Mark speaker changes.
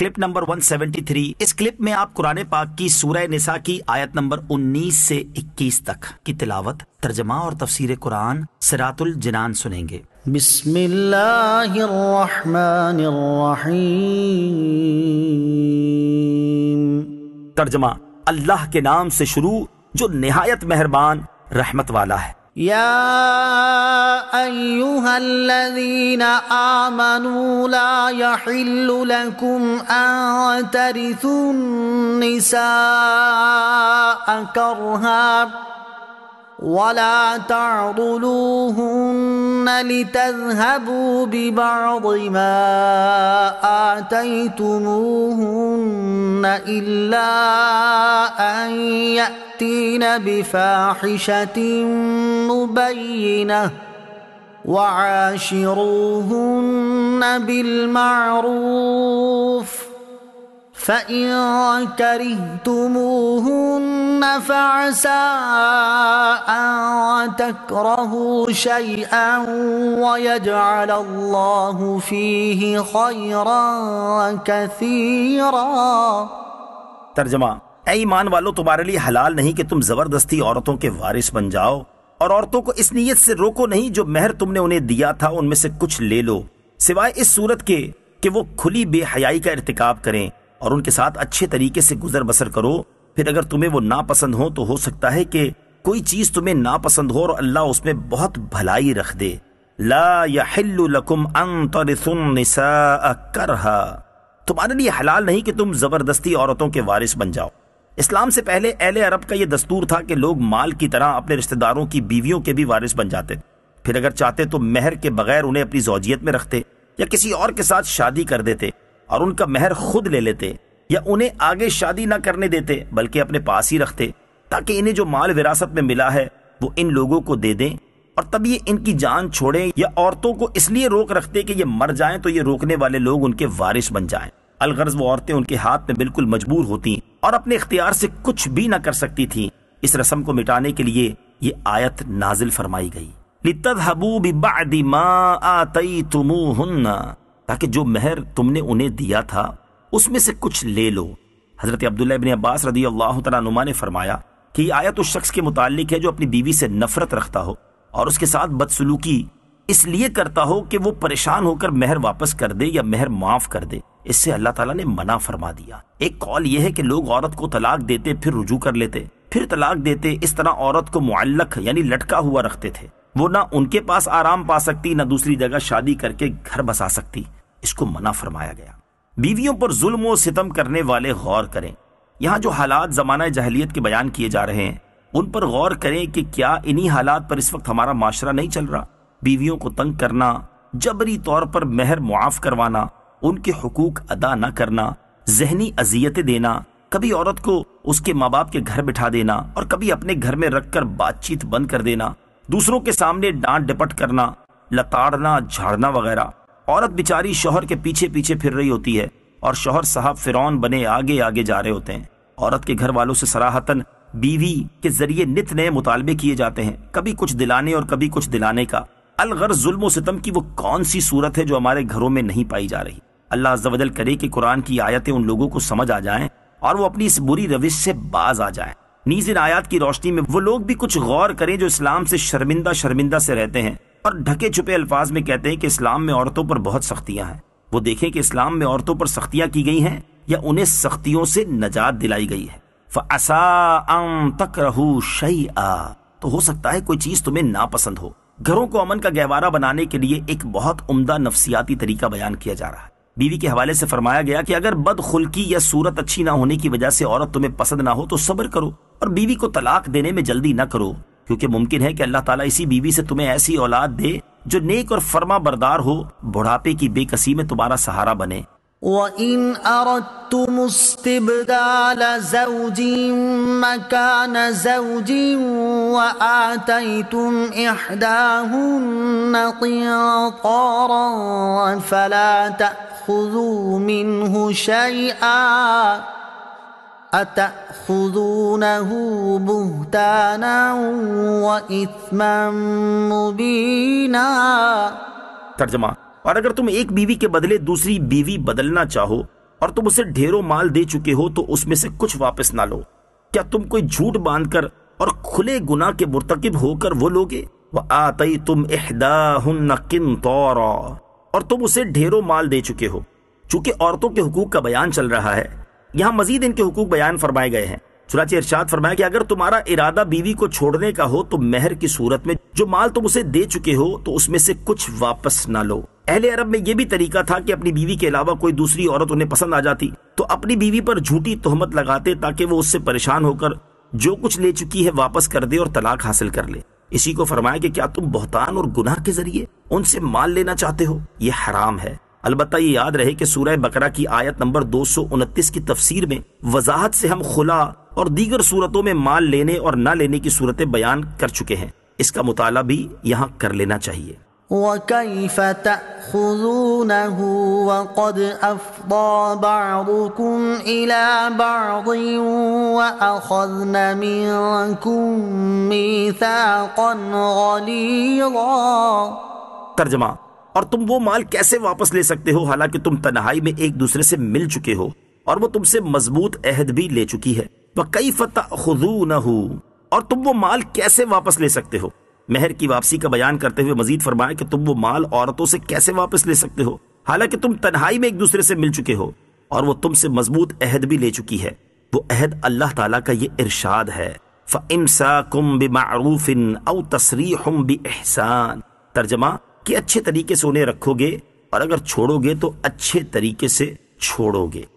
Speaker 1: Clip number 173 इस clip में आप कुरान पाक की सूरह निसा की आयत नंबर 19 से 21 तक की तिलावत तर्जमा और तफसीर कुरान सिरातुल जिनान सुनेंगे
Speaker 2: बिस्मिल्लाहिर्रहमानिर्रहीम
Speaker 1: तर्जमा अल्लाह के नाम से शुरू जो निहायत मेहरबान रहमत वाला है
Speaker 2: يا ايها الذين امنوا لا يحل لكم ان ترثوا النساء كرها ولا تعضلوهن لتذهبوا ببعض ما آتيتموهن إلا أن يأتين بفاحشة بينه وعاشروهن بالمعروف فإن كرهتموهن فعسى أن تكرهوا شيئا ويجعل الله فيه خيرا كثيرا
Speaker 1: ترجمہ اے ایمان والو تمہارے لیے حلال نہیں کہ تم زبردستی عورتوں کے وارث بن جاؤ और औरतों को इस नीयत से रोको नहीं जो मेहर तुमने उन्हें दिया था उनमें से कुछ ले लो सिवाय इस सूरत के कि वो खुली बेहयाई का इरतकाब करें और उनके साथ अच्छे तरीके से गुजर बसर करो फिर अगर तुम्हें वो नापसंद हो तो हो सकता है कि कोई चीज तुम्हें नापसंद हो और अल्लाह उसमें बहुत भलाई रख दे ला तुम्हारे लिए हलाल नहीं कि तुम जबरदस्ती औरतों के वारिस बन जाओ इस्लाम से पहले अहल अरब का यह दस्तूर था कि लोग माल की तरह अपने रिश्तेदारों की बीवियों के भी वारिस बन जाते फिर अगर चाहते तो मेहर के बगैर उन्हें अपनी जोजियत में रखते या किसी और के साथ शादी कर देते और उनका मेहर खुद ले लेते या उन्हें आगे शादी ना करने देते बल्कि अपने पास ही रखते ताकि इन्हें जो माल विरासत में मिला है वो इन लोगों को दे दें और तब ये इनकी जान छोड़े या औरतों को इसलिए रोक रखते कि ये मर जाएं तो ये रोकने वाले लोग उनके वारिस बन जाएं अलगर्ज वो औरतें उनके हाथ में बिल्कुल मजबूर होती और अपने इख्तियार से कुछ भी न कर सकती थी इस रस्म को मिटाने के लिए ये आयत नाजिल फरमाई गई ताकि जो मेहर तुमने उन्हें दिया था उसमें से कुछ ले लो हजरत अब्दुल्लाबिन अब्बास रदी अल्लाह तुमा ने फरमाया कि आयत उस शख्स के मुतालिक है जो अपनी बीवी से नफरत रखता हो और उसके साथ बदसलूकी इसलिए करता हो कि वो परेशान होकर मेहर वापस कर दे या मेहर माफ कर दे इससे अल्लाह ताला ने मना फरमा दिया एक कॉल यह है कि लोग औरत को तलाक देते फिर रुजू कर लेते फिर तलाक देते इस तरह औरत को मुअल्लक यानी लटका हुआ रखते थे वो ना उनके पास आराम पा सकती ना दूसरी जगह शादी करके घर बसा सकती इसको मना फरमाया गया बीवियों पर जुल्म सितम करने वाले गौर करें यहाँ जो हालात जमाना जहलीत के बयान किए जा रहे हैं उन पर गौर करें कि क्या इन्हीं हालात पर इस वक्त हमारा माशरा नहीं चल रहा बीवियों को तंग करना जबरी तौर पर मेहर मुआफ करवाना उनके हकूक अदा न करना जहनी अजियतें देना कभी औरत को उसके माँ बाप के घर बिठा देना और कभी अपने घर में रखकर बातचीत बंद कर देना दूसरों के सामने डांट डपट करना लताड़ना झाड़ना वगैरह औरत बिचारी शोहर के पीछे पीछे फिर रही होती है और शोहर साहब फिरौन बने आगे आगे जा रहे होते हैं औरत के घर वालों से सराहतन बीवी के जरिए नित नए मुतालबे किए जाते हैं कभी कुछ दिलाने और कभी कुछ दिलाने का अलगर जुल्म सितम की वो कौन सी सूरत है जो हमारे घरों में नहीं पाई जा रही अल्लाह अज्जल करे कि कुरान की आयतें उन लोगों को समझ आ जाएं और वो अपनी इस बुरी रविश से बाज आ जाएं। नीज इन आयात की रोशनी में वो लोग भी कुछ गौर करें जो इस्लाम से शर्मिंदा शर्मिंदा से रहते हैं और ढके छुपे अल्फाज में कहते हैं कि इस्लाम में औरतों पर बहुत सख्तियां हैं वो देखें कि इस्लाम में औरतों पर सख्तियां की गई हैं या उन्हें सख्तियों से नजात दिलाई गई है तो हो सकता है कोई चीज तुम्हें नापसंद हो घरों को अमन का गहवारा बनाने के लिए एक बहुत उम्दा नफसियाती तरीका बयान किया जा रहा है बीवी के हवाले से फरमाया गया कि अगर बदखुल्की या सूरत अच्छी ना होने की वजह से औरत तुम्हें पसंद ना हो तो सब्र करो और बीवी को तलाक देने में जल्दी ना करो क्योंकि मुमकिन है कि अल्लाह ताला इसी बीवी से तुम्हें ऐसी औलाद दे जो नेक और फरमा बरदार हो बुढ़ापे की बेकसी में तुम्हारा सहारा बने
Speaker 2: وإن أردتم استبدال زوج مكان زوج وآتيتم إحداهن قنطارا فلا تأخذوا تاخذوا منه شيئا اتاخذونه بهتانا واثما مبينا
Speaker 1: तर्जमा और अगर तुम एक बीवी के बदले दूसरी बीवी बदलना चाहो और तुम उसे ढेरों माल दे चुके हो तो उसमें से कुछ वापस ना लो क्या तुम कोई झूठ बांधकर और खुले गुना के मुर्तकब होकर वो लोगे वह आतई तुम एहदा किन और तुम उसे ढेरों माल दे चुके हो चूंकि औरतों के हकूक का बयान चल रहा है यहाँ मजीद इनके हकूक बयान फरमाए गए हैं चुनाचे इर्शाद फरमाया कि अगर तुम्हारा इरादा बीवी को छोड़ने का हो तो मेहर की सूरत में जो माल तुम उसे दे चुके हो तो उसमें से कुछ वापस ना लो अहले अरब में यह भी तरीका था कि अपनी बीवी के अलावा कोई दूसरी औरत उन्हें पसंद आ जाती तो अपनी बीवी पर झूठी तोहमत लगाते ताकि वो उससे परेशान होकर जो कुछ ले चुकी है वापस कर दे और तलाक हासिल कर ले इसी को फरमाया कि क्या तुम बहतान और गुनाह के जरिए उनसे माल लेना चाहते हो यह हराम है अलबत् ये याद रहे कि सूरह बकरा की आयत नंबर दो सौ उनतीस की तफसीर में वजाहत से हम खुला और दीगर सूरतों में माल लेने और न लेने की सूरत बयान कर चुके हैं इसका मुताला भी यहाँ कर लेना चाहिए तर्जमा और तुम वो माल कैसे वापस ले सकते हो हालांकि तुम तनहाई में एक दूसरे से मिल चुके हो और वो तुमसे मजबूत अहद भी ले चुकी है वह कई फतः और तुम वो माल कैसे वापस ले सकते हो मेहर की वापसी का बयान करते हुए मजीद फरमाया कि तुम वो माल औरतों से कैसे वापस ले सकते हो हालांकि तुम तनहाई में एक दूसरे से मिल चुके हो और वो तुमसे मजबूत अहद भी ले चुकी है वो अहद अल्लाह ताला का ये इरशाद है फ इमसा कुम फ़इमसाकुम बिमारूफिन औ तसरीहुम बिइहसान तर्जमा कि अच्छे तरीके से उन्हें रखोगे और अगर छोड़ोगे तो अच्छे तरीके से छोड़ोगे